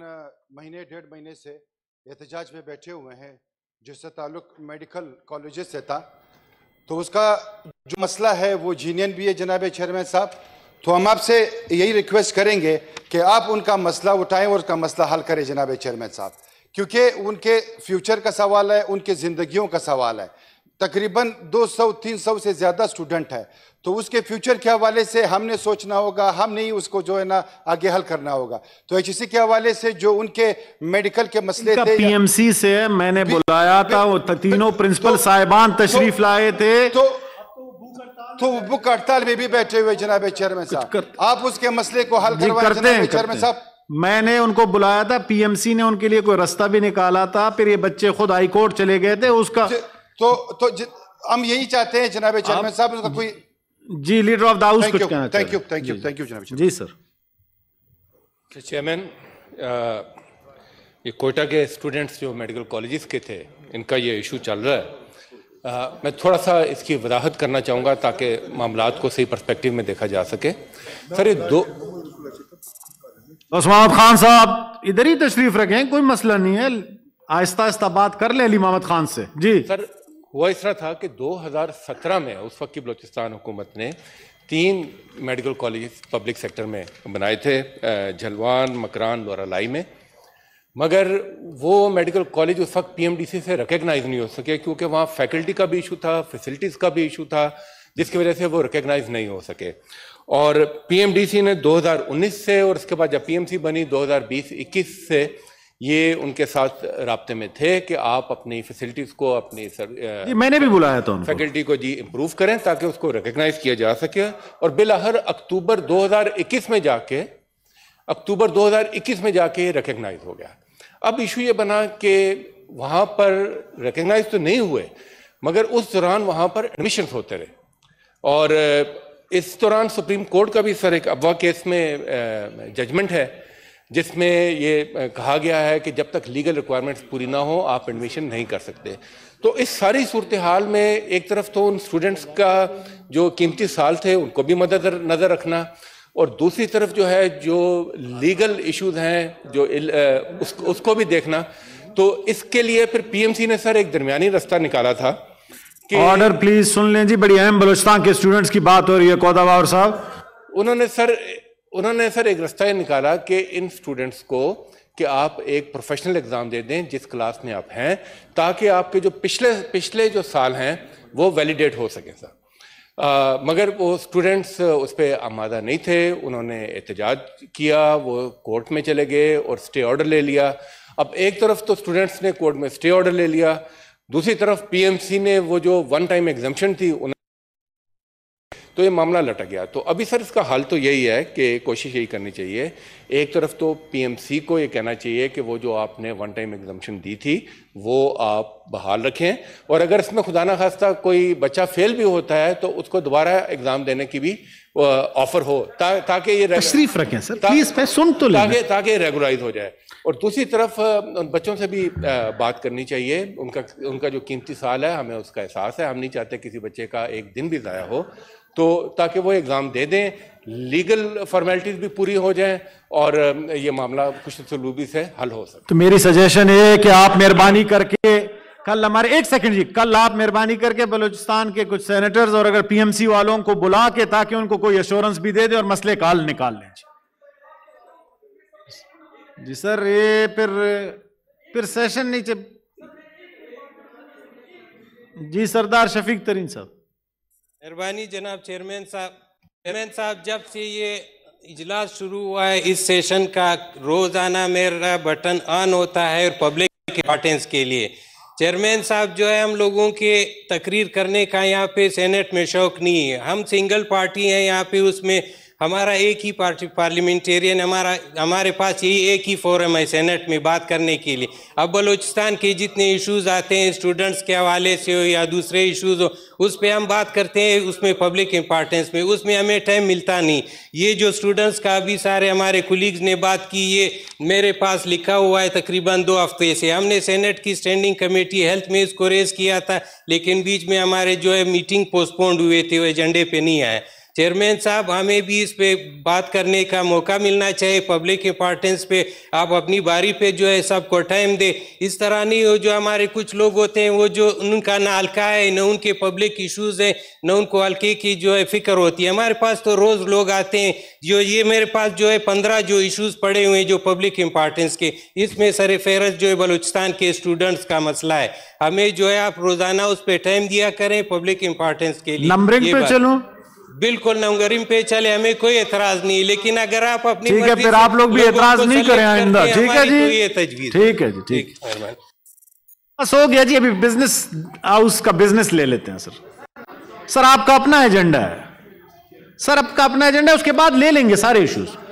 महीने डेढ़ महीने से एहतजाज में बैठे हुए हैं जिससे ताल्लुक मेडिकल कॉलेज से था तो उसका जो मसला है वो जीनियन भी है जनाब चेयरमैन साहब तो हम आपसे यही रिक्वेस्ट करेंगे कि आप उनका मसला उठाएं और उसका मसला हल करें जनाब चेयरमैन साहब क्योंकि उनके फ्यूचर का सवाल है उनके ज़िंदगियों का सवाल है तकरीबन 200-300 से ज़्यादा स्टूडेंट है तो उसके फ्यूचर के हवाले से हमने सोचना होगा हम नहीं उसको जो है ना आगे हल करना होगा तो एच e के हवाले से जो उनके मेडिकल के मसले थे पीएमसी से मैंने बुलाया था वो तो- तीनों प्रिंसिपल तो- साहिबान तो- तशरीफ लाए थे तो तो बुक हड़ताल में भी बैठे हुए जनाब चेयरमैन साहब आप उसके मसले को हल करवाए चेयरमैन साहब मैंने उनको बुलाया था पीएमसी ने उनके लिए कोई रास्ता भी निकाला था फिर ये बच्चे खुद हाईकोर्ट चले गए थे उसका तो तो हम यही चाहते हैं जनाब चेयरमैन साहब उसका कोई जी लीडर ऑफ द हाउस कुछ कहना thank you thank you thank you जनाब जी सर चेयरमैन uh, ये कोयटा के स्टूडेंट्स जो मेडिकल कॉलेजेस के थे इनका ये इशू चल रहा है आ, uh, मैं थोड़ा सा इसकी वजाहत करना चाहूँगा ताकि मामला को सही परस्पेक्टिव में देखा जा सके सर ये दो उस्मान खान साहब इधर ही तशरीफ रखें कोई मसला नहीं है आहिस्ता आहिस्ता बात कर ले अली मोहम्मद खान से जी सर हुआ इस तरह था कि 2017 में उस वक्त की बलूचिस्तान हुकूमत ने तीन मेडिकल कॉलेज पब्लिक सेक्टर में बनाए थे जलवान मकरान लोरालाई में मगर वो मेडिकल कॉलेज उस वक्त पीएमडीसी से रिकगनाइज नहीं हो सके क्योंकि वहाँ फैकल्टी का भी इशू था फैसिलिटीज़ का भी इशू था जिसकी वजह से वो रिकगनाइज नहीं हो सके और पीएमडीसी ने 2019 से और उसके बाद जब पीएमसी बनी 2020-21 से ये उनके साथ रबते में थे कि आप अपनी फैसिलिटीज़ को अपनी सर जी मैंने भी बुलाया था फैकल्टी को जी इम्प्रूव करें ताकि उसको रिकगनाइज किया जा सके और बिलहर अक्टूबर 2021 में जाके अक्टूबर 2021 में जाके रिकगनाइज हो गया अब इशू ये बना कि वहाँ पर रिकगनाइज तो नहीं हुए मगर उस दौरान वहाँ पर एडमिशन होते रहे और इस दौरान सुप्रीम कोर्ट का भी सर एक अबवा केस में जजमेंट है जिसमें ये कहा गया है कि जब तक लीगल रिक्वायरमेंट्स पूरी ना हो आप एडमिशन नहीं कर सकते तो इस सारी सूरत हाल में एक तरफ तो उन स्टूडेंट्स का जो कीमती साल थे उनको भी मदद नज़र रखना और दूसरी तरफ जो है जो लीगल इश्यूज हैं जो इल, आ, उस, उसको भी देखना तो इसके लिए फिर पीएमसी ने सर एक दरमियानी रास्ता निकाला था कि ऑर्डर प्लीज सुन लें जी बड़ी अहम बलोचता के स्टूडेंट्स की बात हो रही है कौदावार साहब उन्होंने सर उन्होंने सर एक रास्ता निकाला कि इन स्टूडेंट्स को कि आप एक प्रोफेशनल एग्ज़ाम दे दें जिस क्लास में आप हैं ताकि आपके जो पिछले पिछले जो साल हैं वो वैलिडेट हो सकें सर आ, मगर वो स्टूडेंट्स उस पर आमादा नहीं थे उन्होंने एहतजाज किया वो कोर्ट में चले गए और स्टे ऑर्डर ले लिया अब एक तरफ तो स्टूडेंट्स ने कोर्ट में स्टे ऑर्डर ले लिया दूसरी तरफ पीएमसी ने वो जो वन टाइम एग्जामेशन थी उन्हें तो ये मामला लटक गया तो अभी सर इसका हल तो यही है कि कोशिश यही करनी चाहिए एक तरफ तो पीएमसी को ये कहना चाहिए कि वो जो आपने वन टाइम एग्जामेशन दी थी वो आप बहाल रखें और अगर इसमें खुदा ना खास्ता कोई बच्चा फेल भी होता है तो उसको दोबारा एग्ज़ाम देने की भी ऑफर हो ताकि ये तशरीफ रखें सर ता, प्लीज मैं सुन तो ताकि ताकि रेगुलाइज हो जाए और दूसरी तरफ उन बच्चों से भी बात करनी चाहिए उनका उनका जो कीमती साल है हमें उसका एहसास है हम नहीं चाहते किसी बच्चे का एक दिन भी ज़ाया हो तो ताकि वो एग्ज़ाम दे दें लीगल फॉर्मेलिटीज़ भी पूरी हो जाएं और ये मामला कुछ सलूबी से हल हो सके तो मेरी सजेशन है कि आप मेहरबानी करके कल हमारे एक सेकंड जी कल आप मेहरबानी करके बलूचिस्तान के कुछ सेनेटर्स और अगर पीएमसी वालों को बुला के ताकि उनको कोई एश्योरेंस भी दे दे और मसले काल निकाल लें जी जी सर ये फिर फिर सेशन नीचे जी सरदार शफीक तरीन साहब मेहरबानी जनाब चेयरमैन साहब चेयरमैन साहब जब से ये इजलास शुरू हुआ है इस सेशन का रोज़ाना मेरा बटन ऑन होता है और पब्लिक इम्पॉर्टेंस के लिए चेयरमैन साहब जो है हम लोगों के तकरीर करने का यहाँ पे सेनेट में शौक नहीं है हम सिंगल पार्टी हैं यहाँ पे उसमें हमारा एक ही पार्टी पार्लियामेंटेरियन हमारा हमारे पास यही एक ही फोरम है सेनेट में बात करने के लिए अब बलूचिस्तान के जितने इश्यूज़ आते हैं स्टूडेंट्स के हवाले से हो या दूसरे इश्यूज़ हो उस पर हम बात करते हैं उसमें पब्लिक इम्पॉर्टेंस में उसमें हमें टाइम मिलता नहीं ये जो स्टूडेंट्स का अभी सारे हमारे कुलीग्स ने बात की ये मेरे पास लिखा हुआ है तकरीबन दो हफ्ते से हमने सेनेट की स्टैंडिंग कमेटी हेल्थ में इसको रेज किया था लेकिन बीच में हमारे जो है मीटिंग पोस्टपोन्ड हुए थे वो एजेंडे पर नहीं आए चेयरमैन साहब हमें भी इस पे बात करने का मौका मिलना चाहिए पब्लिक इंपॉर्टेंस पे आप अपनी बारी पे जो है सबको टाइम दे इस तरह नहीं हो जो हमारे कुछ लोग होते हैं वो जो उनका ना हल्का है न उनके पब्लिक इश्यूज है न उनको हल्के की जो है फिक्र होती है हमारे पास तो रोज लोग आते हैं जो ये मेरे पास जो है पंद्रह जो इशूज पड़े हुए हैं जो पब्लिक इंपॉर्टेंस के इसमें सर फहरस जो है बलूचिस्तान के स्टूडेंट्स का मसला है हमें जो है आप रोजाना उस पर टाइम दिया करें पब्लिक इंपॉर्टेंस के लिए नंबरिंग पे बिल्कुल नंगरिम पे चले हमें कोई एतराज नहीं लेकिन अगर आप अपनी ठीक है फिर आप लोग भी एतराज नहीं करें आइंदा ठीक है जी तो ये तजवीज ठीक है जी ठीक बस हो गया जी अभी बिजनेस हाउस का बिजनेस ले लेते हैं सर सर आपका अपना एजेंडा है सर आपका अपना एजेंडा है उसके बाद ले लेंगे सारे इश्यूज़